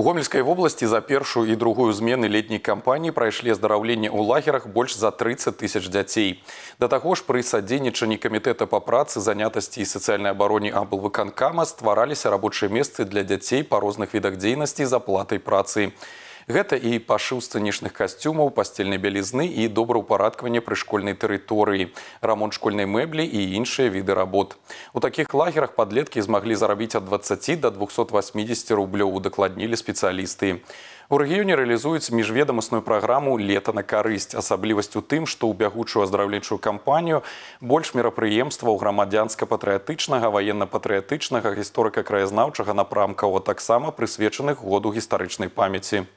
У гомельской области за Первую и другую змены летняй кампаніі прайшлі здараўленне ў лагерах больше за 30 тысяч детей. дзяцей. Да таго ж пры садзейнічанні камітэта па працы занятасці і сацыяльнай абароне аблвыканкама ствараліся рабочыя месцы для детей по розных видах деятельности за платой працы. Гэта і пашыў сцэнічных касцюмаў, пасцельнай бялізны і добраўпарадкаванне пры школьнай тэрыторыі, рамонт школьнай мэблі і іншыя віды работ. У такіх лагерах падлеткі змаглі зарабіць ад 20 до 280 рублёў удакладнілі спецыялісты. У рэгіёне рэалізуюць міжведамасную праграму лета на карысць, асаблівасць у тым, што ў бягучую аздраўленчую кампанію больш мерапрыемстваў грамадзянска-патрыятычнага, ваенна-патрыятычнага гісторыка краязнаўчага напрамкаў, а таксама прысвечаных году гістарычнай памяці.